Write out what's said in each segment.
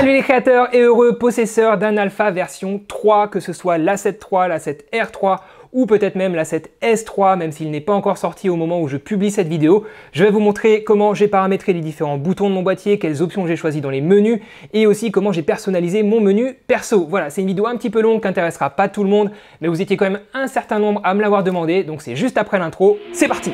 Salut les créateurs et heureux possesseurs d'un Alpha version 3, que ce soit l'A7 III, l'A7 R3 ou peut-être même l'A7 S3, même s'il n'est pas encore sorti au moment où je publie cette vidéo. Je vais vous montrer comment j'ai paramétré les différents boutons de mon boîtier, quelles options j'ai choisies dans les menus, et aussi comment j'ai personnalisé mon menu perso. Voilà, c'est une vidéo un petit peu longue qui n'intéressera pas tout le monde, mais vous étiez quand même un certain nombre à me l'avoir demandé, donc c'est juste après l'intro. C'est parti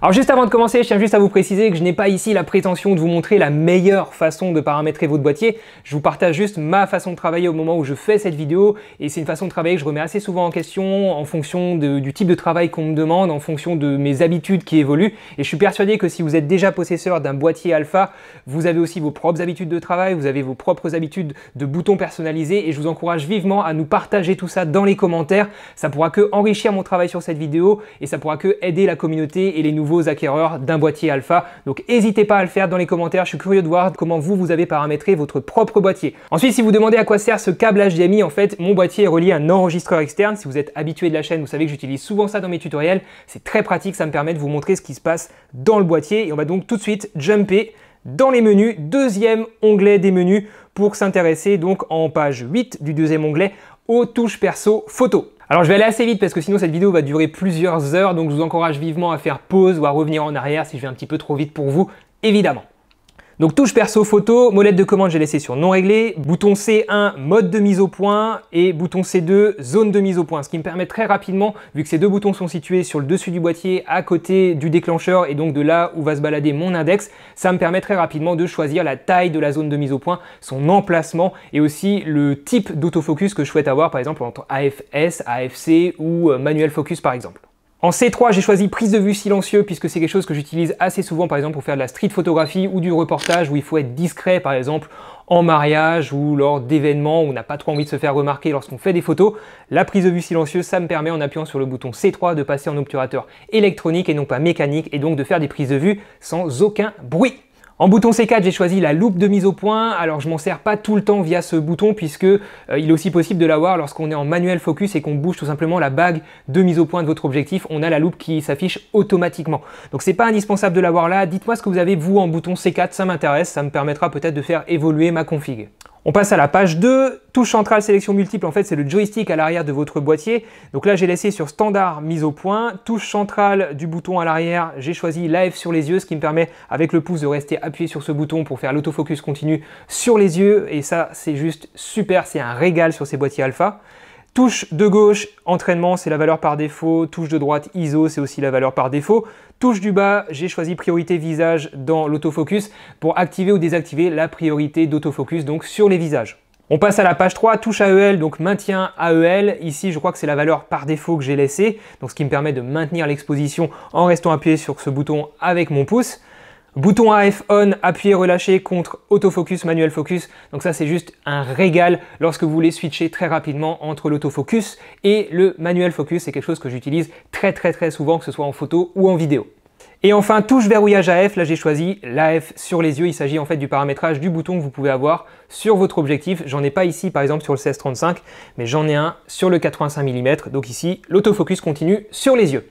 Alors juste avant de commencer, je tiens juste à vous préciser que je n'ai pas ici la prétention de vous montrer la meilleure façon de paramétrer votre boîtier. Je vous partage juste ma façon de travailler au moment où je fais cette vidéo et c'est une façon de travailler que je remets assez souvent en question en fonction du type de travail qu'on me demande, en fonction de mes habitudes qui évoluent et je suis persuadé que si vous êtes déjà possesseur d'un boîtier alpha, vous avez aussi vos propres habitudes de travail, vous avez vos propres habitudes de boutons personnalisés et je vous encourage vivement à nous partager tout ça dans les commentaires. Ça pourra que enrichir mon travail sur cette vidéo et ça pourra que aider la communauté et les nouveaux acquéreurs d'un boîtier alpha. Donc n'hésitez pas à le faire dans les commentaires, je suis curieux de voir comment vous, vous avez paramétré votre propre boîtier. Ensuite, si vous demandez à quoi sert ce câble HDMI, en fait, mon boîtier est relié à un enregistreur externe. Si vous êtes habitué de la chaîne, vous savez que j'utilise souvent ça dans mes tutoriels. C'est très pratique, ça me permet de vous montrer ce qui se passe dans le boîtier. Et on va donc tout de suite jumper dans les menus, deuxième onglet des menus pour s'intéresser donc en page 8 du deuxième onglet aux touches perso photo. Alors je vais aller assez vite parce que sinon cette vidéo va durer plusieurs heures, donc je vous encourage vivement à faire pause ou à revenir en arrière si je vais un petit peu trop vite pour vous, évidemment. Donc touche perso photo, molette de commande j'ai laissé sur non réglé, bouton C1 mode de mise au point et bouton C2 zone de mise au point, ce qui me permet très rapidement, vu que ces deux boutons sont situés sur le dessus du boîtier à côté du déclencheur et donc de là où va se balader mon index, ça me permet très rapidement de choisir la taille de la zone de mise au point, son emplacement et aussi le type d'autofocus que je souhaite avoir par exemple entre AFS, AFC ou euh, manuel focus par exemple. En C3, j'ai choisi prise de vue silencieux puisque c'est quelque chose que j'utilise assez souvent par exemple pour faire de la street photographie ou du reportage où il faut être discret par exemple en mariage ou lors d'événements où on n'a pas trop envie de se faire remarquer lorsqu'on fait des photos. La prise de vue silencieuse, ça me permet en appuyant sur le bouton C3 de passer en obturateur électronique et non pas mécanique et donc de faire des prises de vue sans aucun bruit. En bouton C4, j'ai choisi la loupe de mise au point. Alors je m'en sers pas tout le temps via ce bouton puisque euh, il est aussi possible de l'avoir lorsqu'on est en manuel focus et qu'on bouge tout simplement la bague de mise au point de votre objectif. On a la loupe qui s'affiche automatiquement. Donc c'est pas indispensable de l'avoir là. Dites-moi ce que vous avez vous en bouton C4, ça m'intéresse, ça me permettra peut-être de faire évoluer ma config. On passe à la page 2, touche centrale sélection multiple, en fait c'est le joystick à l'arrière de votre boîtier. Donc là j'ai laissé sur standard mise au point, touche centrale du bouton à l'arrière, j'ai choisi live sur les yeux, ce qui me permet avec le pouce de rester appuyé sur ce bouton pour faire l'autofocus continu sur les yeux, et ça c'est juste super, c'est un régal sur ces boîtiers alpha. Touche de gauche, entraînement, c'est la valeur par défaut. Touche de droite, ISO, c'est aussi la valeur par défaut. Touche du bas, j'ai choisi priorité visage dans l'autofocus pour activer ou désactiver la priorité d'autofocus donc sur les visages. On passe à la page 3, touche AEL, donc maintien AEL. Ici, je crois que c'est la valeur par défaut que j'ai laissée, donc ce qui me permet de maintenir l'exposition en restant appuyé sur ce bouton avec mon pouce. Bouton AF on, appuyé relâché contre autofocus, manuel focus. Donc ça c'est juste un régal lorsque vous voulez switcher très rapidement entre l'autofocus et le manuel focus. C'est quelque chose que j'utilise très très très souvent, que ce soit en photo ou en vidéo. Et enfin, touche verrouillage AF, là j'ai choisi l'AF sur les yeux, il s'agit en fait du paramétrage du bouton que vous pouvez avoir sur votre objectif. J'en ai pas ici par exemple sur le 16-35 mais j'en ai un sur le 85 mm, donc ici l'autofocus continue sur les yeux.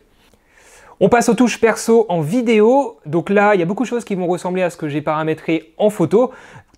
On passe aux touches perso en vidéo. Donc là, il y a beaucoup de choses qui vont ressembler à ce que j'ai paramétré en photo.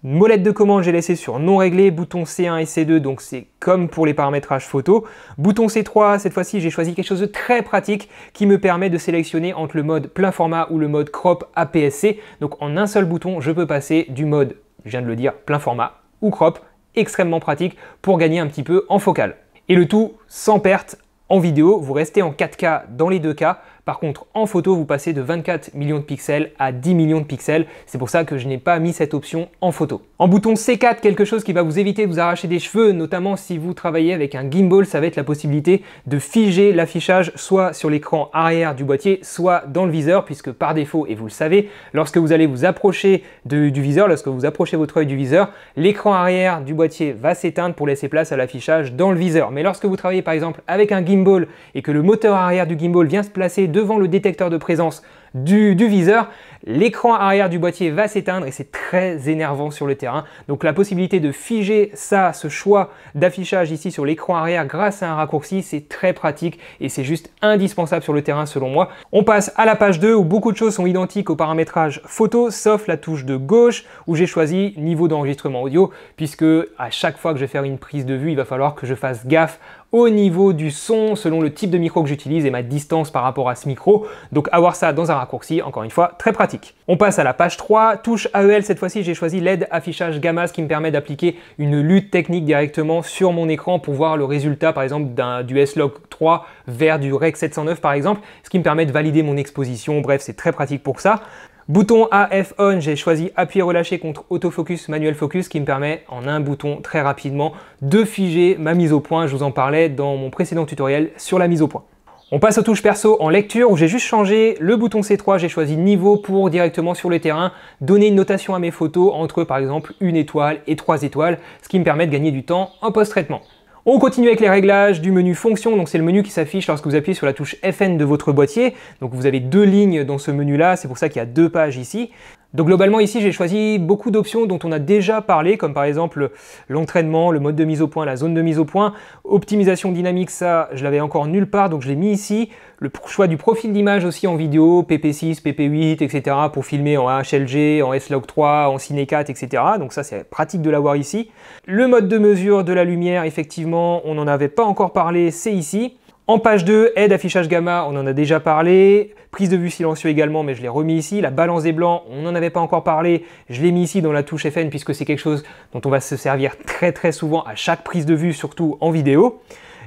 molette de commande, j'ai laissé sur non réglé, bouton C1 et C2, donc c'est comme pour les paramétrages photo. Bouton C3, cette fois-ci, j'ai choisi quelque chose de très pratique qui me permet de sélectionner entre le mode plein format ou le mode crop APS-C. Donc en un seul bouton, je peux passer du mode, je viens de le dire, plein format ou crop, extrêmement pratique pour gagner un petit peu en focale. Et le tout sans perte en vidéo, vous restez en 4K dans les deux cas, par contre, en photo, vous passez de 24 millions de pixels à 10 millions de pixels. C'est pour ça que je n'ai pas mis cette option en photo. En bouton C4, quelque chose qui va vous éviter de vous arracher des cheveux, notamment si vous travaillez avec un gimbal, ça va être la possibilité de figer l'affichage soit sur l'écran arrière du boîtier, soit dans le viseur, puisque par défaut, et vous le savez, lorsque vous allez vous approcher du viseur, lorsque vous approchez votre œil du viseur, l'écran arrière du boîtier va s'éteindre pour laisser place à l'affichage dans le viseur. Mais lorsque vous travaillez par exemple avec un gimbal et que le moteur arrière du gimbal vient se placer devant le détecteur de présence du, viseur, l'écran arrière du boîtier va s'éteindre et c'est très énervant sur le terrain. Donc la possibilité de figer ça, ce choix d'affichage ici sur l'écran arrière grâce à un raccourci, c'est très pratique et c'est juste indispensable sur le terrain selon moi. On passe à la page 2 où beaucoup de choses sont identiques au paramétrage photo, sauf la touche de gauche où j'ai choisi niveau d'enregistrement audio, puisque à chaque fois que je vais faire une prise de vue, il va falloir que je fasse gaffe au niveau du son selon le type de micro que j'utilise et ma distance par rapport à ce micro. Donc avoir ça dans un raccourci, encore une fois, très pratique. On passe à la page 3, touche AEL, cette fois-ci j'ai choisi l'aide affichage gamma, ce qui me permet d'appliquer une lutte technique directement sur mon écran pour voir le résultat par exemple du S-Log 3 vers du Rec 709 par exemple, ce qui me permet de valider mon exposition, bref c'est très pratique pour ça. Bouton AF on, j'ai choisi appuyer relâché contre autofocus manuel focus qui me permet en un bouton très rapidement de figer ma mise au point. Je vous en parlais dans mon précédent tutoriel sur la mise au point. On passe aux touches perso en lecture où j'ai juste changé le bouton C3, j'ai choisi niveau pour directement sur le terrain donner une notation à mes photos entre par exemple une étoile et trois étoiles, ce qui me permet de gagner du temps en post-traitement. On continue avec les réglages du menu fonction, donc c'est le menu qui s'affiche lorsque vous appuyez sur la touche FN de votre boîtier. Donc vous avez deux lignes dans ce menu là, c'est pour ça qu'il y a deux pages ici. Donc globalement ici j'ai choisi beaucoup d'options dont on a déjà parlé, comme par exemple l'entraînement, le mode de mise au point, la zone de mise au point, optimisation dynamique, ça je l'avais encore nulle part donc je l'ai mis ici, le choix du profil d'image aussi en vidéo, PP6, PP8, etc. pour filmer en HLG, en S-Log3, en Ciné etc. Donc ça c'est pratique de l'avoir ici. Le mode de mesure de la lumière effectivement on n'en avait pas encore parlé, c'est ici. En page 2, aide affichage gamma, on en a déjà parlé. Prise de vue silencieux également, mais je l'ai remis ici. La balance des blancs, on n'en avait pas encore parlé. Je l'ai mis ici dans la touche FN puisque c'est quelque chose dont on va se servir très très souvent à chaque prise de vue, surtout en vidéo.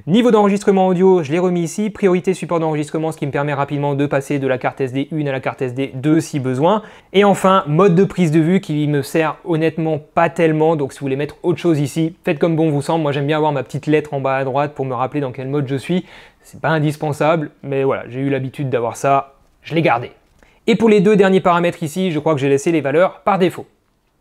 Niveau d'enregistrement audio, je l'ai remis ici. Priorité support d'enregistrement, ce qui me permet rapidement de passer de la carte SD 1 à la carte SD 2 si besoin. Et enfin, mode de prise de vue qui me sert honnêtement pas tellement. Donc si vous voulez mettre autre chose ici, faites comme bon vous semble. Moi j'aime bien avoir ma petite lettre en bas à droite pour me rappeler dans quel mode je suis. C'est pas indispensable, mais voilà, j'ai eu l'habitude d'avoir ça, je l'ai gardé. Et pour les deux derniers paramètres ici, je crois que j'ai laissé les valeurs par défaut.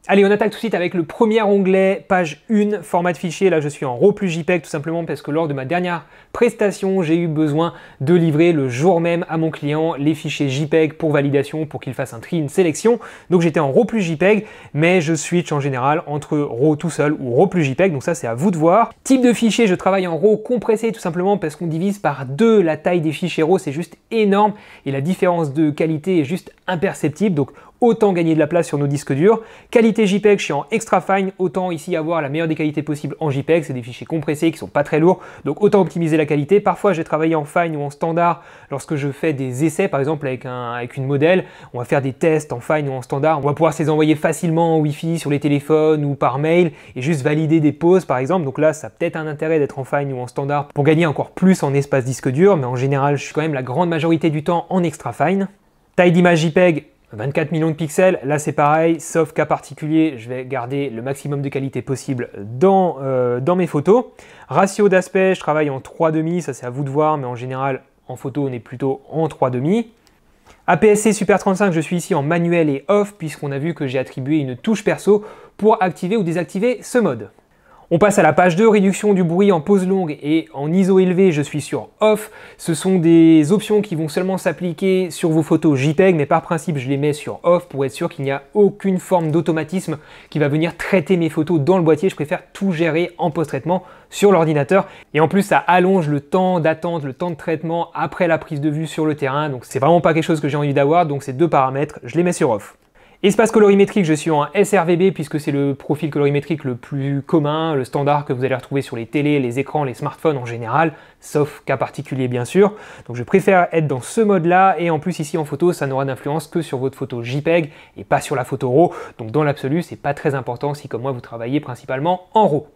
Allez, on attaque tout de suite avec le premier onglet, page 1, format de fichier. Là, je suis en RAW plus JPEG tout simplement parce que lors de ma dernière prestation, j'ai eu besoin de livrer le jour même à mon client les fichiers JPEG pour validation, pour qu'il fasse un tri, une sélection. Donc j'étais en RAW plus JPEG, mais je switch en général entre RAW tout seul ou RAW plus JPEG, donc ça c'est à vous de voir. Type de fichier, je travaille en RAW compressé tout simplement parce qu'on divise par deux la taille des fichiers RAW, c'est juste énorme et la différence de qualité est juste imperceptible. Donc autant gagner de la place sur nos disques durs. Qualité JPEG, je suis en extra fine, autant ici avoir la meilleure des qualités possibles en JPEG, c'est des fichiers compressés qui sont pas très lourds, donc autant optimiser la qualité. Parfois j'ai travaillé en fine ou en standard lorsque je fais des essais, par exemple avec, un, avec une modèle, on va faire des tests en fine ou en standard, on va pouvoir se les envoyer facilement en Wi-Fi, sur les téléphones ou par mail, et juste valider des pauses par exemple, donc là ça peut-être un intérêt d'être en fine ou en standard pour gagner encore plus en espace disque dur, mais en général je suis quand même la grande majorité du temps en extra fine. Taille d'image JPEG, 24 millions de pixels, là c'est pareil, sauf cas particulier, je vais garder le maximum de qualité possible dans, euh, dans mes photos. Ratio d'aspect, je travaille en 3,5, ça c'est à vous de voir, mais en général en photo on est plutôt en 3,5. APS-C Super 35, je suis ici en manuel et off puisqu'on a vu que j'ai attribué une touche perso pour activer ou désactiver ce mode. On passe à la page 2, réduction du bruit en pause longue et en ISO élevé, je suis sur off. Ce sont des options qui vont seulement s'appliquer sur vos photos JPEG, mais par principe, je les mets sur off pour être sûr qu'il n'y a aucune forme d'automatisme qui va venir traiter mes photos dans le boîtier. Je préfère tout gérer en post-traitement sur l'ordinateur. Et en plus, ça allonge le temps d'attente, le temps de traitement après la prise de vue sur le terrain. Donc, c'est vraiment pas quelque chose que j'ai envie d'avoir. Donc, ces deux paramètres, je les mets sur off. Espace colorimétrique, je suis en SRVB puisque c'est le profil colorimétrique le plus commun, le standard que vous allez retrouver sur les télés, les écrans, les smartphones en général, sauf cas particulier bien sûr. Donc je préfère être dans ce mode-là et en plus ici en photo, ça n'aura d'influence que sur votre photo JPEG et pas sur la photo RAW. Donc dans l'absolu, c'est pas très important si comme moi vous travaillez principalement en RAW.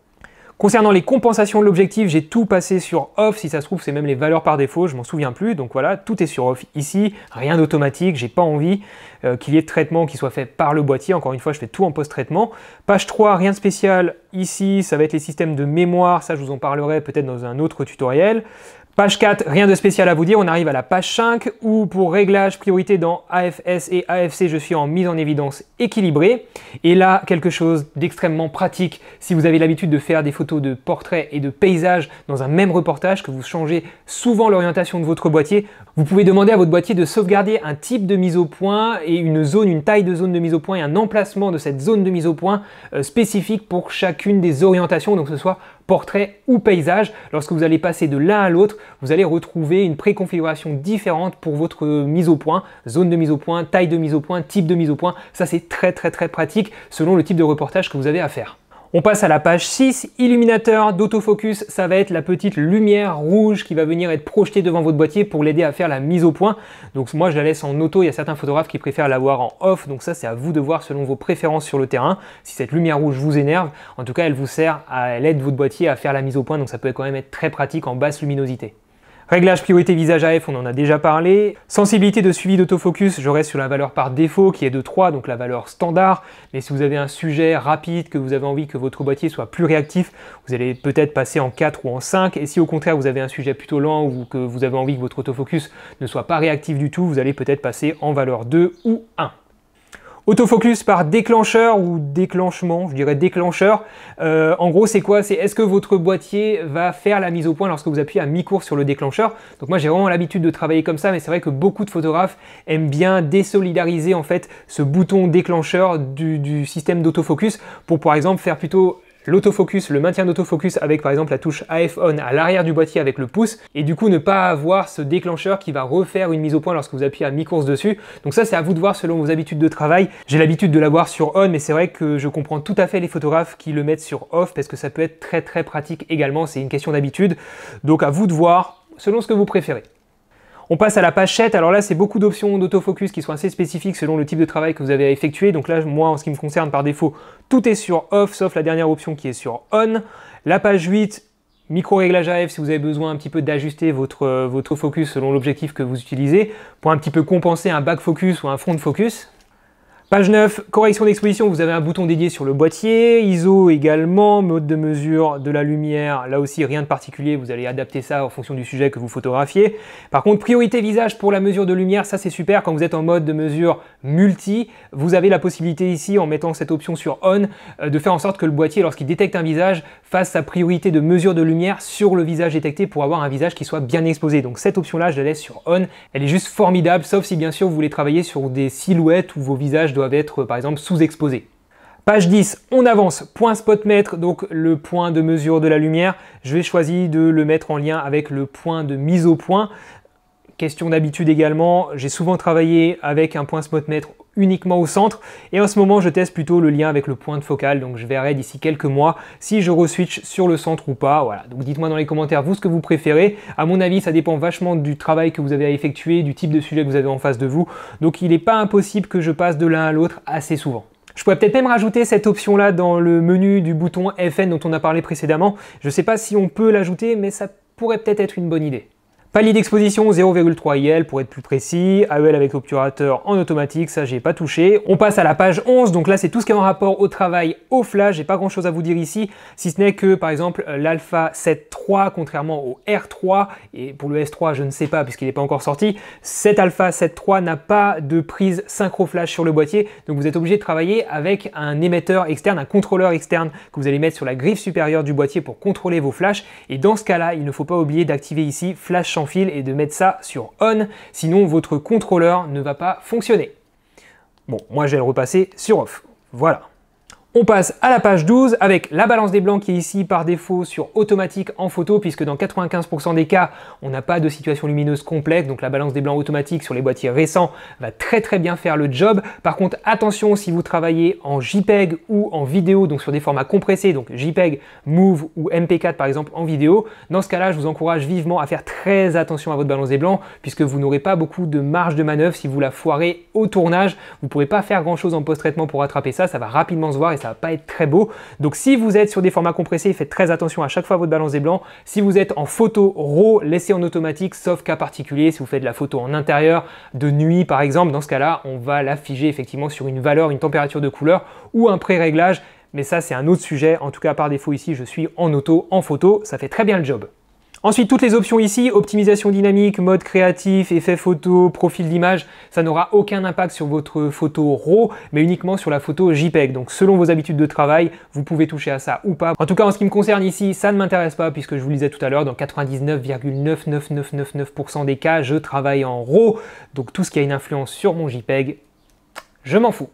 Concernant les compensations de l'objectif, j'ai tout passé sur off, si ça se trouve c'est même les valeurs par défaut, je m'en souviens plus, donc voilà, tout est sur off ici, rien d'automatique, j'ai pas envie euh, qu'il y ait de traitement qui soit fait par le boîtier, encore une fois je fais tout en post-traitement. Page 3, rien de spécial, ici ça va être les systèmes de mémoire, ça je vous en parlerai peut-être dans un autre tutoriel. Page 4, rien de spécial à vous dire, on arrive à la page 5 où pour réglage priorité dans AFS et AFC, je suis en mise en évidence équilibrée. Et là, quelque chose d'extrêmement pratique si vous avez l'habitude de faire des photos de portraits et de paysages dans un même reportage, que vous changez souvent l'orientation de votre boîtier, vous pouvez demander à votre boîtier de sauvegarder un type de mise au point et une zone, une taille de zone de mise au point et un emplacement de cette zone de mise au point euh, spécifique pour chacune des orientations, donc que ce soit portrait ou paysage. Lorsque vous allez passer de l'un à l'autre, vous allez retrouver une préconfiguration différente pour votre mise au point, zone de mise au point, taille de mise au point, type de mise au point. Ça, c'est très très très pratique selon le type de reportage que vous avez à faire. On passe à la page 6, illuminateur d'autofocus, ça va être la petite lumière rouge qui va venir être projetée devant votre boîtier pour l'aider à faire la mise au point. Donc moi je la laisse en auto, il y a certains photographes qui préfèrent l'avoir en off, donc ça c'est à vous de voir selon vos préférences sur le terrain. Si cette lumière rouge vous énerve, en tout cas elle vous sert à l'aide votre boîtier à faire la mise au point, donc ça peut quand même être très pratique en basse luminosité. Réglage priorité visage AF, on en a déjà parlé. Sensibilité de suivi d'autofocus, je reste sur la valeur par défaut qui est de 3, donc la valeur standard. Mais si vous avez un sujet rapide, que vous avez envie que votre boîtier soit plus réactif, vous allez peut-être passer en 4 ou en 5. Et si au contraire vous avez un sujet plutôt lent ou que vous avez envie que votre autofocus ne soit pas réactif du tout, vous allez peut-être passer en valeur 2 ou 1. Autofocus par déclencheur ou déclenchement, je dirais déclencheur. Euh, en gros, c'est quoi C'est est-ce que votre boîtier va faire la mise au point lorsque vous appuyez à mi-cours sur le déclencheur Donc moi, j'ai vraiment l'habitude de travailler comme ça, mais c'est vrai que beaucoup de photographes aiment bien désolidariser en fait ce bouton déclencheur du système d'autofocus pour par exemple faire plutôt l'autofocus, le maintien d'autofocus avec par exemple la touche AF ON à l'arrière du boîtier avec le pouce, et du coup ne pas avoir ce déclencheur qui va refaire une mise au point lorsque vous appuyez à mi-course dessus. Donc ça c'est à vous de voir selon vos habitudes de travail. J'ai l'habitude de l'avoir sur ON, mais c'est vrai que je comprends tout à fait les photographes qui le mettent sur OFF, parce que ça peut être très très pratique également, c'est une question d'habitude. Donc à vous de voir selon ce que vous préférez. On passe à la page 7. Alors là, c'est beaucoup d'options d'autofocus qui sont assez spécifiques selon le type de travail que vous avez à effectuer. Donc là, moi, en ce qui me concerne, par défaut, tout est sur off, sauf la dernière option qui est sur on. La page 8, micro-réglage AF si vous avez besoin un petit peu d'ajuster votre, euh, votre focus selon l'objectif que vous utilisez, pour un petit peu compenser un back focus ou un front focus, Page 9, correction d'exposition, vous avez un bouton dédié sur le boîtier, ISO également, mode de mesure de la lumière, là aussi rien de particulier, vous allez adapter ça en fonction du sujet que vous photographiez. Par contre, priorité visage pour la mesure de lumière, ça c'est super, quand vous êtes en mode de mesure multi, vous avez la possibilité ici, en mettant cette option sur On, euh, de faire en sorte que le boîtier, lorsqu'il détecte un visage, fasse sa priorité de mesure de lumière sur le visage détecté pour avoir un visage qui soit bien exposé. Donc cette option-là, je la laisse sur On, elle est juste formidable, sauf si bien sûr vous voulez travailler sur des silhouettes ou vos visages doivent être par exemple sous exposés Page 10, on avance, point spot donc le point de mesure de la lumière. Je vais choisir de le mettre en lien avec le point de mise au point. Question d'habitude également, j'ai souvent travaillé avec un point spot mètre uniquement au centre. Et en ce moment, je teste plutôt le lien avec le point de focal donc je verrai d'ici quelques mois si je reswitch sur le centre ou pas. Voilà, donc dites-moi dans les commentaires vous ce que vous préférez. À mon avis, ça dépend vachement du travail que vous avez à effectuer, du type de sujet que vous avez en face de vous. Donc il n'est pas impossible que je passe de l'un à l'autre assez souvent. Je pourrais peut-être même rajouter cette option-là dans le menu du bouton FN dont on a parlé précédemment. Je ne sais pas si on peut l'ajouter, mais ça pourrait peut-être être une bonne idée. Palier d'exposition 0,3 IL pour être plus précis, AEL avec obturateur en automatique, ça j'ai pas touché. On passe à la page 11, donc là c'est tout ce qui est en rapport au travail au flash, j'ai pas grand chose à vous dire ici, si ce n'est que par exemple l'Alpha 7.3, contrairement au R3, et pour le S3 je ne sais pas puisqu'il n'est pas encore sorti, cet Alpha 7.3 n'a pas de prise synchro flash sur le boîtier, donc vous êtes obligé de travailler avec un émetteur externe, un contrôleur externe que vous allez mettre sur la griffe supérieure du boîtier pour contrôler vos flashs, et dans ce cas-là, il ne faut pas oublier d'activer ici flash fil et de mettre ça sur on, sinon votre contrôleur ne va pas fonctionner. Bon, moi je vais le repasser sur off. Voilà. On passe à la page 12 avec la balance des blancs qui est ici par défaut sur automatique en photo puisque dans 95% des cas on n'a pas de situation lumineuse complexe donc la balance des blancs automatique sur les boîtiers récents va très très bien faire le job. Par contre attention si vous travaillez en JPEG ou en vidéo donc sur des formats compressés donc JPEG, MOVE ou MP4 par exemple en vidéo, dans ce cas là je vous encourage vivement à faire très attention à votre balance des blancs puisque vous n'aurez pas beaucoup de marge de manœuvre si vous la foirez au tournage, vous ne pourrez pas faire grand chose en post-traitement pour rattraper ça, ça va rapidement se voir et ça va pas être très beau. Donc si vous êtes sur des formats compressés, faites très attention à chaque fois votre balance des blancs. Si vous êtes en photo RAW, laissez en automatique, sauf cas particulier, si vous faites de la photo en intérieur, de nuit par exemple, dans ce cas-là, on va la figer effectivement sur une valeur, une température de couleur ou un pré-réglage. Mais ça, c'est un autre sujet. En tout cas, par défaut ici, je suis en auto, en photo. Ça fait très bien le job. Ensuite, toutes les options ici, optimisation dynamique, mode créatif, effet photo, profil d'image, ça n'aura aucun impact sur votre photo RAW, mais uniquement sur la photo JPEG. Donc selon vos habitudes de travail, vous pouvez toucher à ça ou pas. En tout cas, en ce qui me concerne ici, ça ne m'intéresse pas puisque je vous le disais tout à l'heure, dans 99,99999% des cas, je travaille en RAW. Donc tout ce qui a une influence sur mon JPEG, je m'en fous.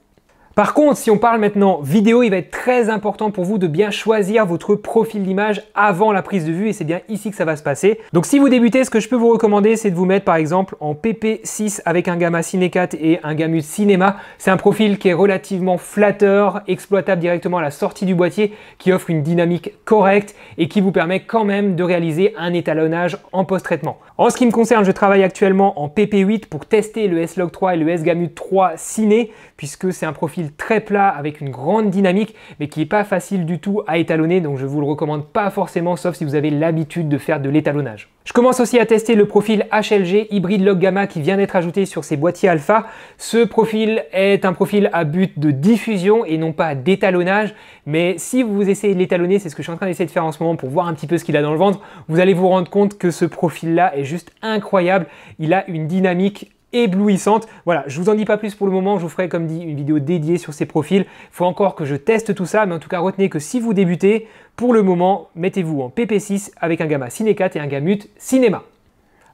Par contre, si on parle maintenant vidéo, il va être très important pour vous de bien choisir votre profil d'image avant la prise de vue et c'est bien ici que ça va se passer. Donc si vous débutez, ce que je peux vous recommander, c'est de vous mettre par exemple en PP6 avec un gamma Ciné et un gamut Cinéma. C'est un profil qui est relativement flatteur, exploitable directement à la sortie du boîtier, qui offre une dynamique correcte et qui vous permet quand même de réaliser un étalonnage en post-traitement. En ce qui me concerne, je travaille actuellement en PP8 pour tester le S-Log3 et le S-Gamut3 Ciné, puisque c'est un profil très plat avec une grande dynamique, mais qui n'est pas facile du tout à étalonner, donc je vous le recommande pas forcément, sauf si vous avez l'habitude de faire de l'étalonnage. Je commence aussi à tester le profil HLG Hybrid Log Gamma qui vient d'être ajouté sur ces boîtiers alpha. Ce profil est un profil à but de diffusion et non pas d'étalonnage, mais si vous essayez de l'étalonner, c'est ce que je suis en train d'essayer de faire en ce moment pour voir un petit peu ce qu'il a dans le ventre, vous allez vous rendre compte que ce profil-là est juste incroyable. Il a une dynamique éblouissante. Voilà, je vous en dis pas plus pour le moment, je vous ferai comme dit une vidéo dédiée sur ces profils. Faut encore que je teste tout ça, mais en tout cas retenez que si vous débutez, pour le moment, mettez-vous en PP6 avec un gamma Cinecat et un gamut Cinéma.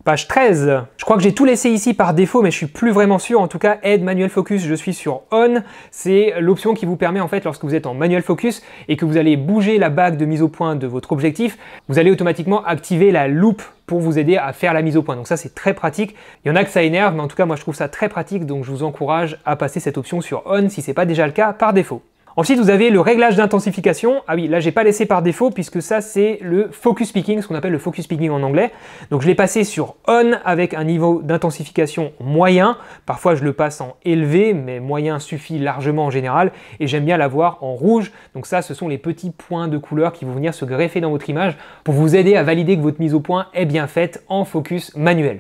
Page 13. Je crois que j'ai tout laissé ici par défaut, mais je suis plus vraiment sûr. En tout cas, aide manuel focus, je suis sur on. C'est l'option qui vous permet, en fait, lorsque vous êtes en manuel focus et que vous allez bouger la bague de mise au point de votre objectif, vous allez automatiquement activer la loupe pour vous aider à faire la mise au point. Donc ça, c'est très pratique. Il y en a que ça énerve, mais en tout cas, moi, je trouve ça très pratique. Donc je vous encourage à passer cette option sur on si c'est pas déjà le cas par défaut. Ensuite, vous avez le réglage d'intensification. Ah oui, là, je j'ai pas laissé par défaut puisque ça, c'est le focus picking, ce qu'on appelle le focus picking en anglais. Donc, je l'ai passé sur on avec un niveau d'intensification moyen. Parfois, je le passe en élevé, mais moyen suffit largement en général. Et j'aime bien l'avoir en rouge. Donc, ça, ce sont les petits points de couleur qui vont venir se greffer dans votre image pour vous aider à valider que votre mise au point est bien faite en focus manuel.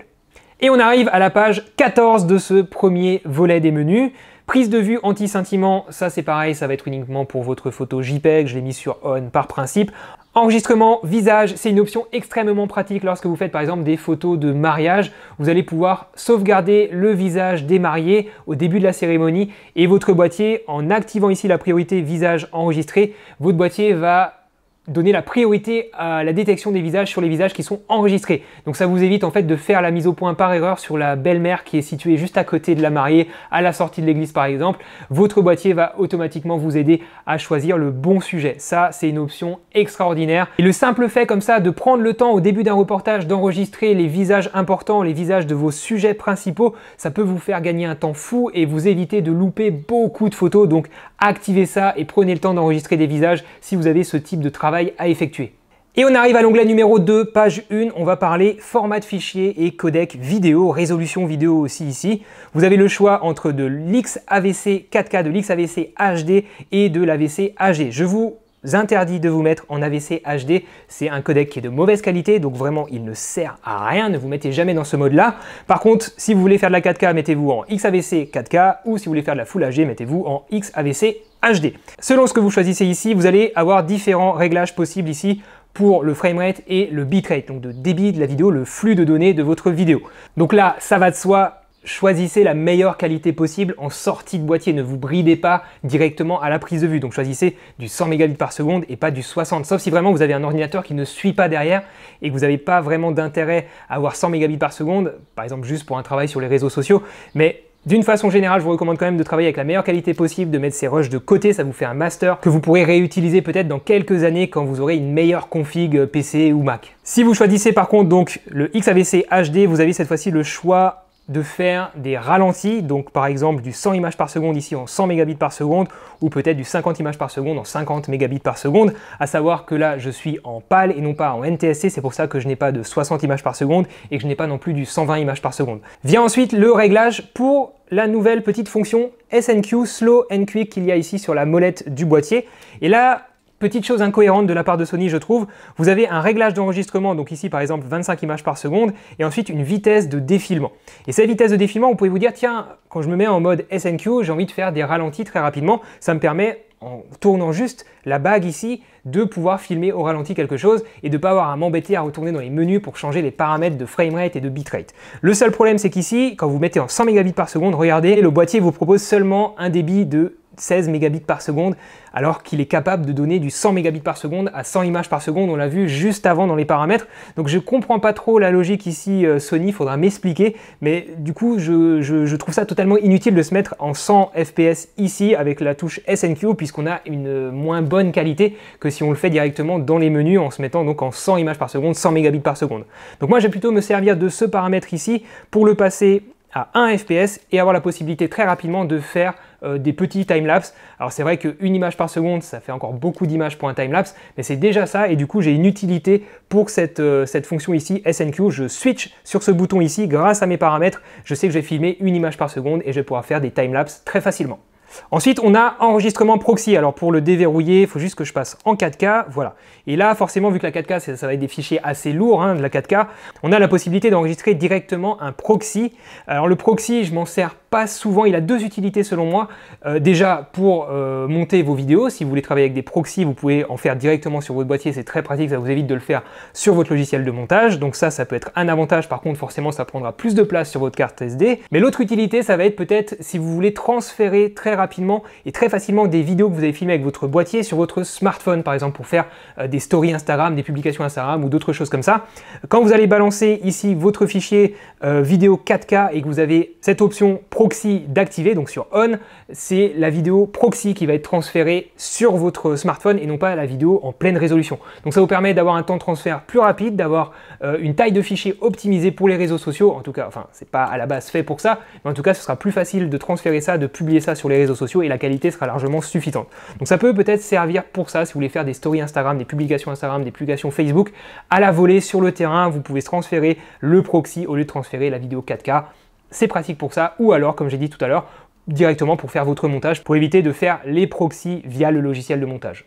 Et on arrive à la page 14 de ce premier volet des menus. Prise de vue anti-sentiment, ça c'est pareil, ça va être uniquement pour votre photo JPEG, je l'ai mis sur on par principe. Enregistrement visage, c'est une option extrêmement pratique lorsque vous faites par exemple des photos de mariage. Vous allez pouvoir sauvegarder le visage des mariés au début de la cérémonie et votre boîtier, en activant ici la priorité visage enregistré, votre boîtier va donner la priorité à la détection des visages sur les visages qui sont enregistrés. Donc ça vous évite en fait de faire la mise au point par erreur sur la belle-mère qui est située juste à côté de la mariée à la sortie de l'église par exemple. Votre boîtier va automatiquement vous aider à choisir le bon sujet. Ça, c'est une option extraordinaire. Et le simple fait comme ça de prendre le temps au début d'un reportage d'enregistrer les visages importants, les visages de vos sujets principaux, ça peut vous faire gagner un temps fou et vous éviter de louper beaucoup de photos. Donc activez ça et prenez le temps d'enregistrer des visages si vous avez ce type de travail à effectuer. Et on arrive à l'onglet numéro 2, page 1, on va parler format de fichier et codec vidéo, résolution vidéo aussi ici. Vous avez le choix entre de l'XAVC 4K, de l'XAVC HD et de l'AVC AG. Je vous interdis de vous mettre en AVC HD. C'est un codec qui est de mauvaise qualité, donc vraiment il ne sert à rien, ne vous mettez jamais dans ce mode-là. Par contre, si vous voulez faire de la 4K, mettez-vous en XAVC 4K, ou si vous voulez faire de la Full HD, mettez-vous en XAVC HD. Selon ce que vous choisissez ici, vous allez avoir différents réglages possibles ici pour le framerate et le bitrate, donc le débit de la vidéo, le flux de données de votre vidéo. Donc là, ça va de soi, choisissez la meilleure qualité possible en sortie de boîtier, ne vous bridez pas directement à la prise de vue. Donc choisissez du 100 mégabits par seconde et pas du 60, sauf si vraiment vous avez un ordinateur qui ne suit pas derrière et que vous n'avez pas vraiment d'intérêt à avoir 100 mégabits par seconde, par exemple juste pour un travail sur les réseaux sociaux, mais d'une façon générale, je vous recommande quand même de travailler avec la meilleure qualité possible, de mettre ces rushs de côté, ça vous fait un master que vous pourrez réutiliser peut-être dans quelques années quand vous aurez une meilleure config euh, PC ou Mac. Si vous choisissez par contre donc le XAVC HD, vous avez cette fois-ci le choix de faire des ralentis, donc par exemple du 100 images par seconde ici en 100 mégabits par seconde, ou peut-être du 50 images par seconde en 50 mégabits par seconde, à savoir que là je suis en PAL et non pas en NTSC, c'est pour ça que je n'ai pas de 60 images par seconde et que je n'ai pas non plus du 120 images par seconde. Vient ensuite le réglage pour la nouvelle petite fonction SNQ, Slow and Quick, qu'il y a ici sur la molette du boîtier. Et là, petite chose incohérente de la part de Sony, je trouve, vous avez un réglage d'enregistrement, donc ici par exemple 25 images par seconde, et ensuite une vitesse de défilement. Et cette vitesse de défilement, vous pouvez vous dire, tiens, quand je me mets en mode SNQ, j'ai envie de faire des ralentis très rapidement, ça me permet en tournant juste la bague ici, de pouvoir filmer au ralenti quelque chose et de ne pas avoir à m'embêter à retourner dans les menus pour changer les paramètres de framerate et de bitrate. Le seul problème c'est qu'ici, quand vous mettez en 100 Mbps, par seconde, regardez, le boîtier vous propose seulement un débit de 16 mégabits par seconde, alors qu'il est capable de donner du 100 mégabits par seconde à 100 images par seconde, on l'a vu juste avant dans les paramètres. Donc je comprends pas trop la logique ici euh, Sony, faudra m'expliquer, mais du coup je, trouve ça totalement inutile de se mettre en 100 FPS ici avec la touche SNQ, puisqu'on a une euh, moins bonne qualité que si on le fait directement dans les menus en se mettant donc en 100 images par seconde, 100 mégabits par seconde. Donc moi je vais plutôt me servir de ce paramètre ici pour le passer à 1 FPS et avoir la possibilité très rapidement de faire euh, des petits timelapses. Alors c'est vrai que une image par seconde, ça fait encore beaucoup d'images pour un timelapse, mais c'est déjà ça, et du coup j'ai une utilité pour cette, euh, fonction ici, SNQ. Je switch sur ce bouton ici, grâce à mes paramètres, je sais que j'ai filmé une image par seconde, et je vais pouvoir faire des timelapses très facilement. Ensuite, on a enregistrement proxy. Alors pour le déverrouiller, il faut juste que je passe en 4K, voilà. Et là, forcément, vu que la 4K, ça, va être des fichiers assez lourds, hein, de la 4K, on a la possibilité d'enregistrer directement un proxy. Alors le proxy, je m'en sers pas souvent, il a deux utilités selon moi. Euh, déjà pour euh, monter vos vidéos, si vous voulez travailler avec des proxys, vous pouvez en faire directement sur votre boîtier, c'est très pratique, ça vous évite de le faire sur votre logiciel de montage. Donc ça, ça peut être un avantage, par contre forcément ça prendra plus de place sur votre carte SD. Mais l'autre utilité, ça va être peut-être si vous voulez transférer très rapidement et très facilement des vidéos que vous avez filmées avec votre boîtier sur votre smartphone, par exemple pour faire euh, des stories Instagram, des publications Instagram ou d'autres choses comme ça. Quand vous allez balancer ici votre fichier vidéo 4K et que vous avez cette option proxy d'activer, donc sur on, c'est la vidéo proxy qui va être transférée sur votre smartphone et non pas la vidéo en pleine résolution. Donc ça vous permet d'avoir un temps de transfert plus rapide, d'avoir euh, une taille de fichier optimisée pour les réseaux sociaux, en tout cas, enfin c'est pas à la base fait pour ça, mais en tout cas ce sera plus facile de transférer ça, de publier ça sur les réseaux sociaux et la qualité sera largement suffisante. Donc ça peut peut-être servir pour ça si vous voulez faire des stories Instagram, des publications Instagram, des publications Facebook à la volée sur le terrain, vous pouvez transférer le proxy au lieu de transférer la vidéo 4K c'est pratique pour ça, ou alors, comme j'ai dit tout à l'heure, directement pour faire votre montage, pour éviter de faire les proxys via le logiciel de montage.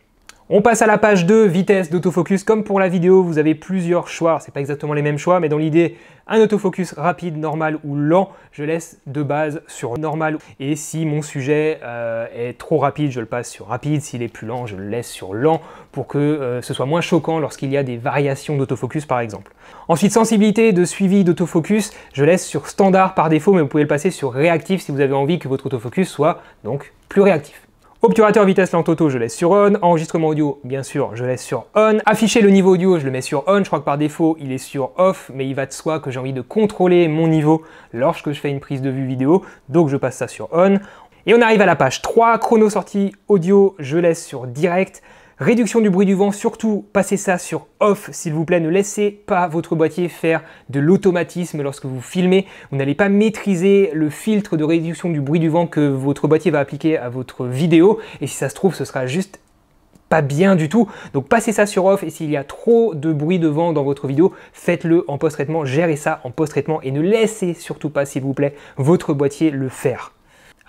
On passe à la page 2, vitesse d'autofocus. Comme pour la vidéo, vous avez plusieurs choix. C'est pas exactement les mêmes choix, mais dans l'idée, un autofocus rapide, normal ou lent, je laisse de base sur normal. Et si mon sujet euh, est trop rapide, je le passe sur rapide. S'il est plus lent, je le laisse sur lent pour que euh, ce soit moins choquant lorsqu'il y a des variations d'autofocus, par exemple. Ensuite, sensibilité de suivi d'autofocus, je laisse sur standard par défaut, mais vous pouvez le passer sur réactif si vous avez envie que votre autofocus soit donc plus réactif. Obturateur vitesse lente auto, je laisse sur on. Enregistrement audio, bien sûr, je laisse sur on. Afficher le niveau audio, je le mets sur on. Je crois que par défaut, il est sur off, mais il va de soi que j'ai envie de contrôler mon niveau lorsque je fais une prise de vue vidéo, donc je passe ça sur on. Et on arrive à la page 3, chrono sortie audio, je laisse sur direct. Réduction du bruit du vent, surtout passez ça sur off s'il vous plaît, ne laissez pas votre boîtier faire de l'automatisme lorsque vous filmez, vous n'allez pas maîtriser le filtre de réduction du bruit du vent que votre boîtier va appliquer à votre vidéo et si ça se trouve ce sera juste pas bien du tout. Donc passez ça sur off et s'il y a trop de bruit de vent dans votre vidéo, faites-le en post-traitement, gérez ça en post-traitement et ne laissez surtout pas, s'il vous plaît, votre boîtier le faire.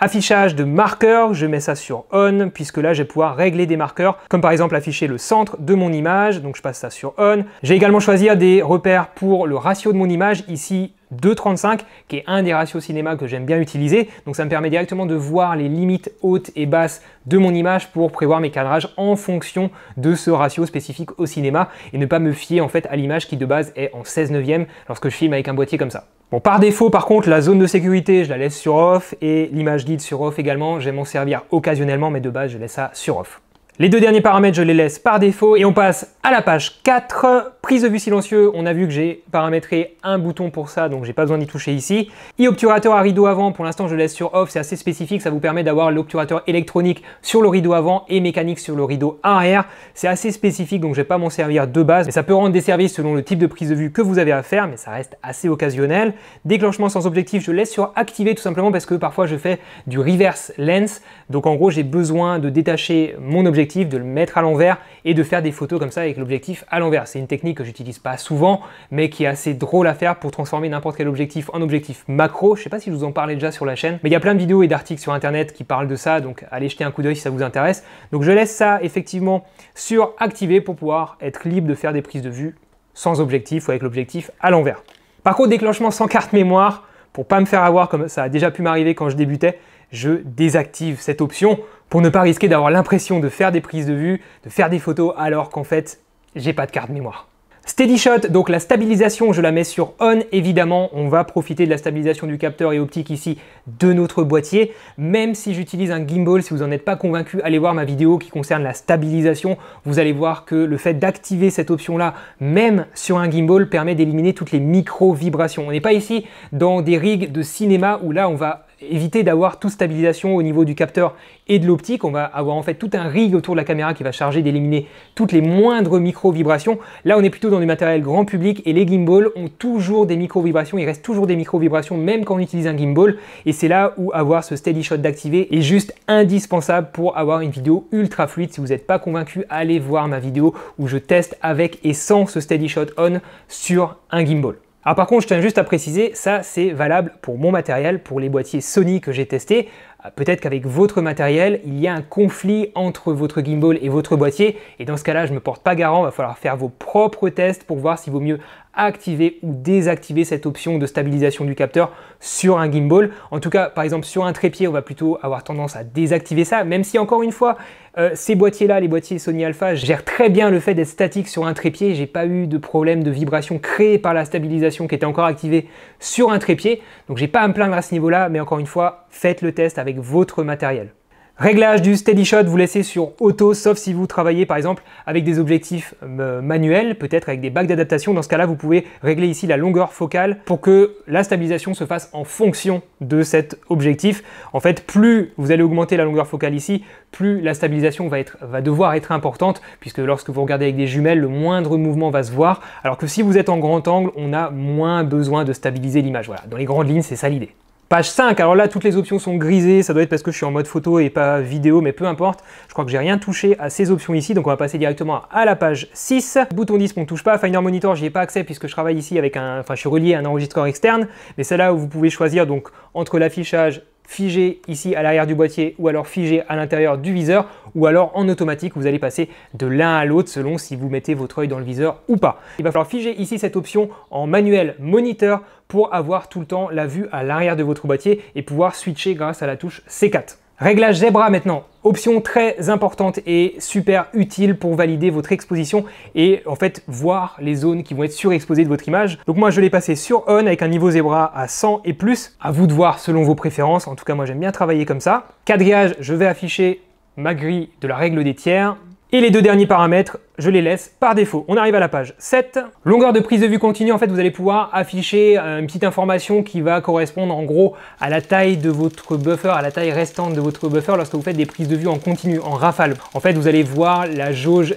Affichage de marqueurs, je mets ça sur on, puisque là je vais pouvoir régler des marqueurs, comme par exemple afficher le centre de mon image, donc je passe ça sur on. J'ai également choisi des repères pour le ratio de mon image, ici 2,35 qui est un des ratios cinéma que j'aime bien utiliser. Donc ça me permet directement de voir les limites hautes et basses de mon image pour prévoir mes cadrages en fonction de ce ratio spécifique au cinéma et ne pas me fier en fait à l'image qui de base est en 16 neuvième lorsque je filme avec un boîtier comme ça. Bon, par défaut, par contre, la zone de sécurité, je la laisse sur off et l'image guide sur off également. J'aime m'en servir occasionnellement, mais de base, je laisse ça sur off. Les deux derniers paramètres, je les laisse par défaut et on passe à la page 4, prise de vue silencieux. On a vu que j'ai paramétré un bouton pour ça, donc j'ai pas besoin d'y toucher ici. Et obturateur à rideau avant, pour l'instant je laisse sur off, c'est assez spécifique, ça vous permet d'avoir l'obturateur électronique sur le rideau avant et mécanique sur le rideau arrière. C'est assez spécifique, donc je vais pas m'en servir de base, mais ça peut rendre des services selon le type de prise de vue que vous avez à faire, mais ça reste assez occasionnel. Déclenchement sans objectif, je laisse sur activer tout simplement parce que parfois je fais du reverse lens, donc en gros j'ai besoin de détacher mon objectif de le mettre à l'envers et de faire des photos comme ça avec l'objectif à l'envers. C'est une technique que j'utilise pas souvent, mais qui est assez drôle à faire pour transformer n'importe quel objectif en objectif macro. Je sais pas si je vous en parlais déjà sur la chaîne, mais il y a plein de vidéos et d'articles sur internet qui parlent de ça, donc allez jeter un coup d'œil si ça vous intéresse. Donc je laisse ça effectivement sur activé pour pouvoir être libre de faire des prises de vue sans objectif ou avec l'objectif à l'envers. Par contre, déclenchement sans carte mémoire, pour pas me faire avoir comme ça a déjà pu m'arriver quand je débutais, je désactive cette option pour ne pas risquer d'avoir l'impression de faire des prises de vue, de faire des photos alors qu'en fait j'ai pas de carte mémoire. Steady shot, donc la stabilisation, je la mets sur on évidemment, on va profiter de la stabilisation du capteur et optique ici de notre boîtier, même si j'utilise un gimbal, si vous n'en êtes pas convaincu, allez voir ma vidéo qui concerne la stabilisation, vous allez voir que le fait d'activer cette option là, même sur un gimbal, permet d'éliminer toutes les micro-vibrations. On n'est pas ici dans des rigs de cinéma où là on va éviter d'avoir toute stabilisation au niveau du capteur et de l'optique. On va avoir en fait tout un rig autour de la caméra qui va charger d'éliminer toutes les moindres micro-vibrations. Là, on est plutôt dans du matériel grand public et les gimbals ont toujours des micro-vibrations. Il reste toujours des micro-vibrations même quand on utilise un gimbal. Et c'est là où avoir ce steady shot d'activer est juste indispensable pour avoir une vidéo ultra fluide. Si vous n'êtes pas convaincu, allez voir ma vidéo où je teste avec et sans ce steady shot on sur un gimbal. Alors ah, par contre, je tiens juste à préciser, ça c'est valable pour mon matériel, pour les boîtiers Sony que j'ai testé ah, Peut-être qu'avec votre matériel, il y a un conflit entre votre gimbal et votre boîtier, et dans ce cas-là, je ne me porte pas garant, il va falloir faire vos propres tests pour voir s'il vaut mieux activer ou désactiver cette option de stabilisation du capteur sur un gimbal. En tout cas, par exemple, sur un trépied, on va plutôt avoir tendance à désactiver ça, même si encore une fois, euh, ces boîtiers-là, les boîtiers Sony Alpha, gèrent très bien le fait d'être statique sur un trépied. J'ai pas eu de problème de vibration créée par la stabilisation qui était encore activée sur un trépied. Donc j'ai pas à me plaindre à ce niveau-là, mais encore une fois, faites le test avec votre matériel. Réglage du steady shot, vous laissez sur auto, sauf si vous travaillez par exemple avec des objectifs euh, manuels, peut-être avec des bacs d'adaptation. Dans ce cas-là, vous pouvez régler ici la longueur focale pour que la stabilisation se fasse en fonction de cet objectif. En fait, plus vous allez augmenter la longueur focale ici, plus la stabilisation va, être, va devoir être importante, puisque lorsque vous regardez avec des jumelles, le moindre mouvement va se voir, alors que si vous êtes en grand angle, on a moins besoin de stabiliser l'image. Voilà, dans les grandes lignes, c'est ça l'idée. Page 5, alors là toutes les options sont grisées, ça doit être parce que je suis en mode photo et pas vidéo, mais peu importe. Je crois que j'ai rien touché à ces options ici, donc on va passer directement à la page 6. Bouton disque, on ne touche pas. Finder Monitor, j'y ai pas accès puisque je travaille ici avec un... Enfin, je suis relié à un enregistreur externe, mais c'est là où vous pouvez choisir donc entre l'affichage figé ici à l'arrière du boîtier ou alors figé à l'intérieur du viseur ou alors en automatique, vous allez passer de l'un à l'autre selon si vous mettez votre œil dans le viseur ou pas. Il va falloir figer ici cette option en manuel moniteur pour avoir tout le temps la vue à l'arrière de votre boîtier et pouvoir switcher grâce à la touche C4. Réglage Zebra maintenant, option très importante et super utile pour valider votre exposition et en fait voir les zones qui vont être surexposées de votre image. Donc moi je l'ai passé sur On avec un niveau Zebra à 100 et plus. À vous de voir selon vos préférences, en tout cas moi j'aime bien travailler comme ça. Quadrillage, je vais afficher ma grille de la règle des tiers, et les deux derniers paramètres, je les laisse par défaut. On arrive à la page 7. Longueur de prise de vue continue, en fait, vous allez pouvoir afficher euh, une petite information qui va correspondre en gros à la taille de votre buffer, à la taille restante de votre buffer lorsque vous faites des prises de vue en continu, en rafale. En fait, vous allez voir la jauge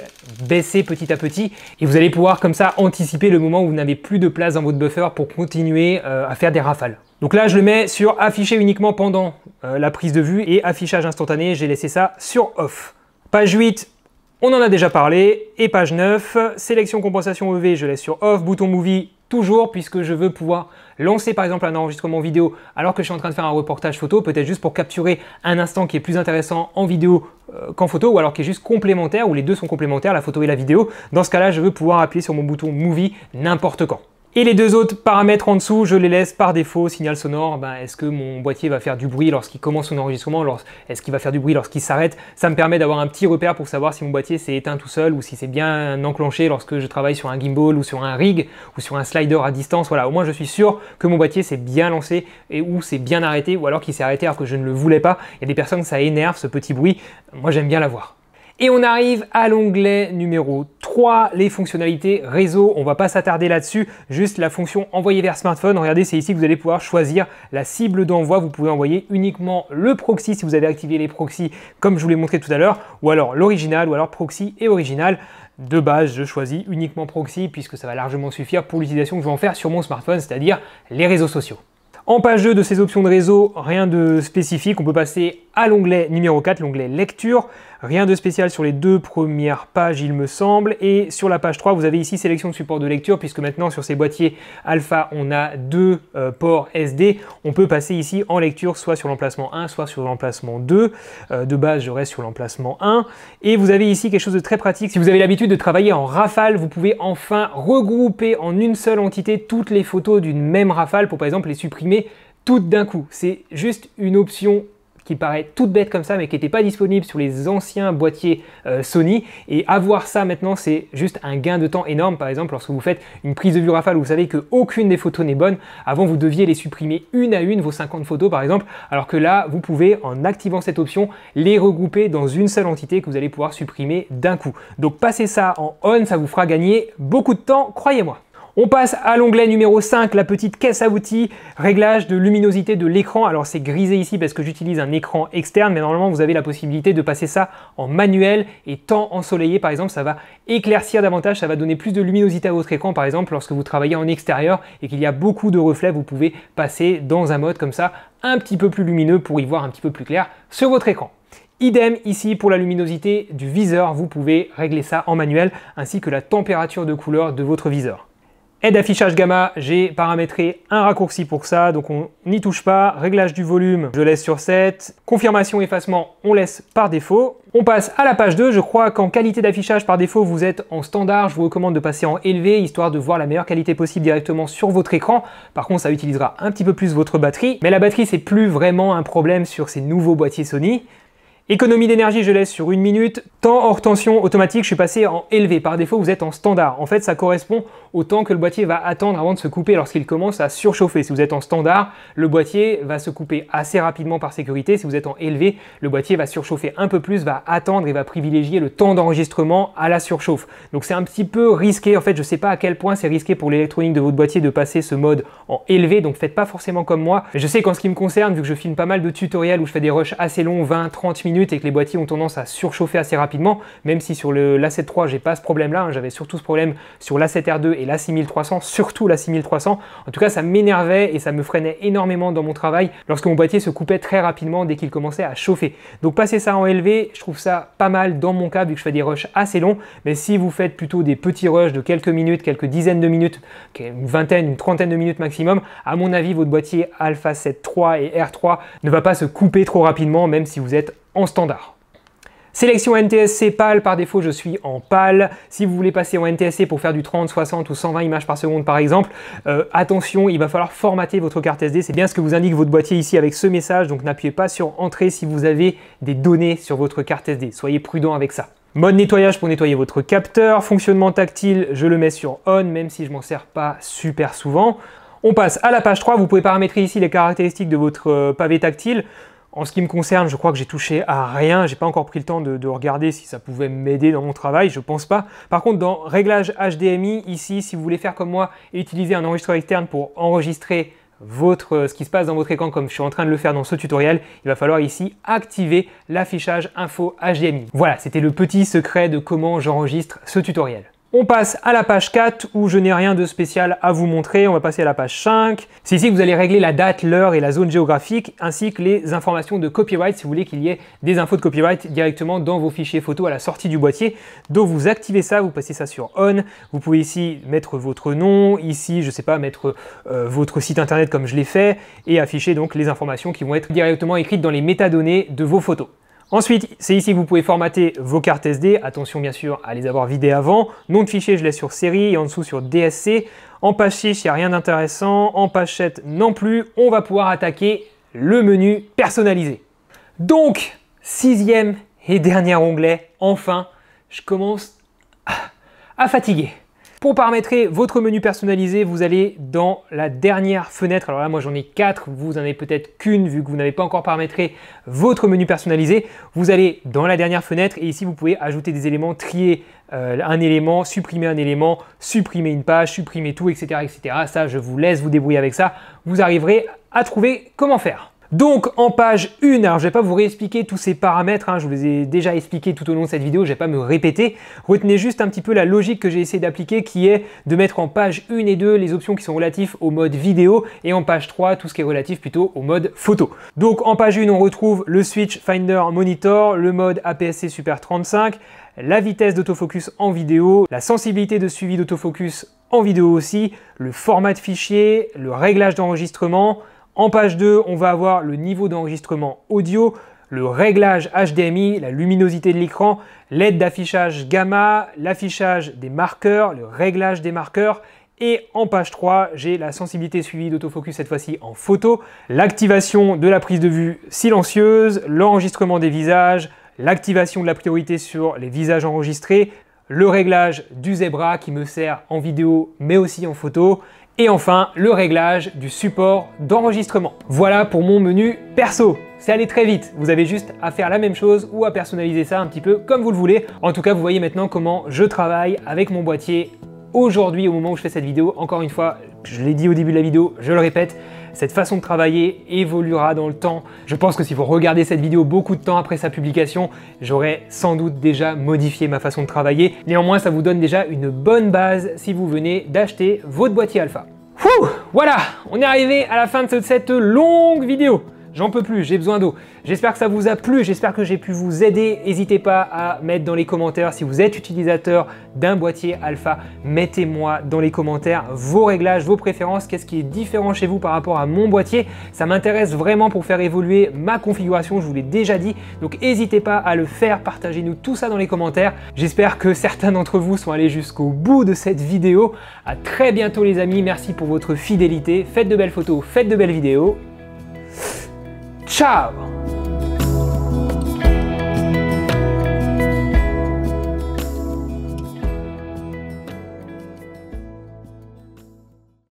baisser petit à petit et vous allez pouvoir comme ça anticiper le moment où vous n'avez plus de place dans votre buffer pour continuer euh, à faire des rafales. Donc là, je le mets sur afficher uniquement pendant euh, la prise de vue et affichage instantané, j'ai laissé ça sur off. Page 8, on en a déjà parlé, et page 9, sélection compensation EV, je laisse sur off, bouton movie, toujours, puisque je veux pouvoir lancer par exemple un enregistrement vidéo alors que je suis en train de faire un reportage photo, peut-être juste pour capturer un instant qui est plus intéressant en vidéo euh, qu'en photo, ou alors qui est juste complémentaire, où les deux sont complémentaires, la photo et la vidéo. Dans ce cas-là, je veux pouvoir appuyer sur mon bouton movie n'importe quand. Et les deux autres paramètres en dessous, je les laisse par défaut, signal sonore, ben, est-ce que mon boîtier va faire du bruit lorsqu'il commence son enregistrement, est-ce qu'il va faire du bruit lorsqu'il s'arrête, ça me permet d'avoir un petit repère pour savoir si mon boîtier s'est éteint tout seul ou si c'est bien enclenché lorsque je travaille sur un gimbal ou sur un rig ou sur un slider à distance, voilà, au moins je suis sûr que mon boîtier s'est bien lancé et ou s'est bien arrêté ou alors qu'il s'est arrêté alors que je ne le voulais pas. Il y a des personnes ça énerve ce petit bruit, moi j'aime bien l'avoir. Et on arrive à l'onglet numéro 3, les fonctionnalités réseau. On va pas s'attarder là-dessus, juste la fonction envoyer vers smartphone. Regardez, c'est ici que vous allez pouvoir choisir la cible d'envoi. Vous pouvez envoyer uniquement le proxy si vous avez activé les proxys comme je vous l'ai montré tout à l'heure, ou alors l'original, ou alors proxy et original. De base, je choisis uniquement proxy puisque ça va largement suffire pour l'utilisation que je vais en faire sur mon smartphone, c'est-à-dire les réseaux sociaux. En page 2 de ces options de réseau, rien de spécifique, on peut passer à l'onglet numéro 4, l'onglet lecture. Rien de spécial sur les deux premières pages, il me semble. Et sur la page 3, vous avez ici sélection de support de lecture, puisque maintenant sur ces boîtiers Alpha, on a deux euh, ports SD. On peut passer ici en lecture, soit sur l'emplacement 1, soit sur l'emplacement 2. Euh, de base, je reste sur l'emplacement 1. Et vous avez ici quelque chose de très pratique. Si vous avez l'habitude de travailler en rafale, vous pouvez enfin regrouper en une seule entité toutes les photos d'une même rafale pour, par exemple, les supprimer toutes d'un coup. C'est juste une option qui paraît toute bête comme ça, mais qui n'était pas disponible sur les anciens boîtiers euh, Sony. Et avoir ça maintenant, c'est juste un gain de temps énorme. Par exemple, lorsque vous faites une prise de vue rafale, vous savez qu'aucune des photos n'est bonne. Avant, vous deviez les supprimer une à une, vos 50 photos par exemple, alors que là, vous pouvez, en activant cette option, les regrouper dans une seule entité que vous allez pouvoir supprimer d'un coup. Donc, passez ça en on, ça vous fera gagner beaucoup de temps, croyez-moi. On passe à l'onglet numéro 5, la petite caisse à outils, réglage de luminosité de l'écran. Alors c'est grisé ici parce que j'utilise un écran externe, mais normalement vous avez la possibilité de passer ça en manuel et temps ensoleillé par exemple, ça va éclaircir davantage, ça va donner plus de luminosité à votre écran par exemple lorsque vous travaillez en extérieur et qu'il y a beaucoup de reflets, vous pouvez passer dans un mode comme ça un petit peu plus lumineux pour y voir un petit peu plus clair sur votre écran. Idem ici pour la luminosité du viseur, vous pouvez régler ça en manuel ainsi que la température de couleur de votre viseur. Aide affichage gamma, j'ai paramétré un raccourci pour ça, donc on n'y touche pas. Réglage du volume, je laisse sur 7. Confirmation effacement, on laisse par défaut. On passe à la page 2, je crois qu'en qualité d'affichage par défaut, vous êtes en standard. Je vous recommande de passer en élevé, histoire de voir la meilleure qualité possible directement sur votre écran. Par contre, ça utilisera un petit peu plus votre batterie. Mais la batterie, c'est plus vraiment un problème sur ces nouveaux boîtiers Sony. Économie d'énergie, je laisse sur une minute. Temps hors tension automatique, je suis passé en élevé. Par défaut, vous êtes en standard. En fait, ça correspond autant que le boîtier va attendre avant de se couper lorsqu'il commence à surchauffer. Si vous êtes en standard, le boîtier va se couper assez rapidement par sécurité. Si vous êtes en élevé, le boîtier va surchauffer un peu plus, va attendre et va privilégier le temps d'enregistrement à la surchauffe. Donc c'est un petit peu risqué. En fait, je ne sais pas à quel point c'est risqué pour l'électronique de votre boîtier de passer ce mode en élevé. Donc faites pas forcément comme moi. Je sais qu'en ce qui me concerne, vu que je filme pas mal de tutoriels où je fais des rushs assez longs, 20, 30 minutes et que les boîtiers ont tendance à surchauffer assez rapidement, même si sur l'A7 III, j'ai pas ce problème là. Hein. J'avais surtout ce problème sur l'A7R2 et et la 6300, surtout la 6300, en tout cas ça m'énervait et ça me freinait énormément dans mon travail lorsque mon boîtier se coupait très rapidement dès qu'il commençait à chauffer. Donc passer ça en élevé, je trouve ça pas mal dans mon cas vu que je fais des rushs assez longs, mais si vous faites plutôt des petits rushs de quelques minutes, quelques dizaines de minutes, une vingtaine, une trentaine de minutes maximum, à mon avis votre boîtier Alpha 7 III et R3 ne va pas se couper trop rapidement même si vous êtes en standard. Sélection NTSC pâle par défaut je suis en pâle. Si vous voulez passer en NTSC pour faire du 30, 60 ou 120 images par seconde par exemple, euh, attention, il va falloir formater votre carte SD. C'est bien ce que vous indique votre boîtier ici avec ce message, donc n'appuyez pas sur Entrée si vous avez des données sur votre carte SD. Soyez prudent avec ça. Mode nettoyage pour nettoyer votre capteur, fonctionnement tactile, je le mets sur on même si je m'en sers pas super souvent. On passe à la page 3, vous pouvez paramétrer ici les caractéristiques de votre euh, pavé tactile. En ce qui me concerne, je crois que j'ai touché à rien. J'ai pas encore pris le temps de, regarder si ça pouvait m'aider dans mon travail. Je pense pas. Par contre, dans réglages HDMI, ici, si vous voulez faire comme moi et utiliser un enregistreur externe pour enregistrer votre, euh, ce qui se passe dans votre écran comme je suis en train de le faire dans ce tutoriel, il va falloir ici activer l'affichage info HDMI. Voilà, c'était le petit secret de comment j'enregistre ce tutoriel. On passe à la page 4 où je n'ai rien de spécial à vous montrer. On va passer à la page 5. C'est ici que vous allez régler la date, l'heure et la zone géographique ainsi que les informations de copyright si vous voulez qu'il y ait des infos de copyright directement dans vos fichiers photos à la sortie du boîtier. Donc vous activez ça, vous passez ça sur on. Vous pouvez ici mettre votre nom, ici je sais pas mettre euh, votre site internet comme je l'ai fait et afficher donc les informations qui vont être directement écrites dans les métadonnées de vos photos. Ensuite, c'est ici que vous pouvez formater vos cartes SD. Attention bien sûr à les avoir vidées avant. Nom de fichier, je laisse sur série et en dessous sur DSC. En page il n'y a rien d'intéressant. En page non plus. On va pouvoir attaquer le menu personnalisé. Donc, sixième et dernier onglet, enfin, je commence à fatiguer. Pour paramétrer votre menu personnalisé, vous allez dans la dernière fenêtre. Alors là, moi j'en ai quatre, vous en avez peut-être qu'une vu que vous n'avez pas encore paramétré votre menu personnalisé. Vous allez dans la dernière fenêtre et ici vous pouvez ajouter des éléments, trier euh, un élément, supprimer un élément, supprimer une page, supprimer tout, etc., etc. Ça, je vous laisse vous débrouiller avec ça. Vous arriverez à trouver comment faire. Donc en page 1, alors je ne vais pas vous réexpliquer tous ces paramètres, hein, je vous les ai déjà expliqués tout au long de cette vidéo, je ne vais pas me répéter. Retenez juste un petit peu la logique que j'ai essayé d'appliquer qui est de mettre en page 1 et 2 les options qui sont relatives au mode vidéo et en page 3 tout ce qui est relatif plutôt au mode photo. Donc en page 1 on retrouve le switch Finder Monitor, le mode APS-C Super 35, la vitesse d'autofocus en vidéo, la sensibilité de suivi d'autofocus en vidéo aussi, le format de fichier, le réglage d'enregistrement, en page 2, on va avoir le niveau d'enregistrement audio, le réglage HDMI, la luminosité de l'écran, l'aide d'affichage gamma, l'affichage des marqueurs, le réglage des marqueurs et en page 3, j'ai la sensibilité suivie d'autofocus cette fois-ci en photo, l'activation de la prise de vue silencieuse, l'enregistrement des visages, l'activation de la priorité sur les visages enregistrés, le réglage du zebra qui me sert en vidéo mais aussi en photo et enfin, le réglage du support d'enregistrement. Voilà pour mon menu perso. C'est allé très vite, vous avez juste à faire la même chose ou à personnaliser ça un petit peu comme vous le voulez. En tout cas, vous voyez maintenant comment je travaille avec mon boîtier aujourd'hui au moment où je fais cette vidéo. Encore une fois, je l'ai dit au début de la vidéo, je le répète, cette façon de travailler évoluera dans le temps. Je pense que si vous regardez cette vidéo beaucoup de temps après sa publication, j'aurais sans doute déjà modifié ma façon de travailler. Néanmoins, ça vous donne déjà une bonne base si vous venez d'acheter votre boîtier alpha. voilà, on est arrivé à la fin de cette longue vidéo. J'en peux plus, j'ai besoin d'eau. J'espère que ça vous a plu, j'espère que j'ai pu vous aider. N'hésitez pas à mettre dans les commentaires si vous êtes utilisateur d'un boîtier alpha, mettez-moi dans les commentaires vos réglages, vos préférences, qu'est-ce qui est différent chez vous par rapport à mon boîtier. Ça m'intéresse vraiment pour faire évoluer ma configuration, je vous l'ai déjà dit. Donc n'hésitez pas à le faire, partagez-nous tout ça dans les commentaires. J'espère que certains d'entre vous sont allés jusqu'au bout de cette vidéo. A très bientôt les amis, merci pour votre fidélité. Faites de belles photos, faites de belles vidéos. Tchau!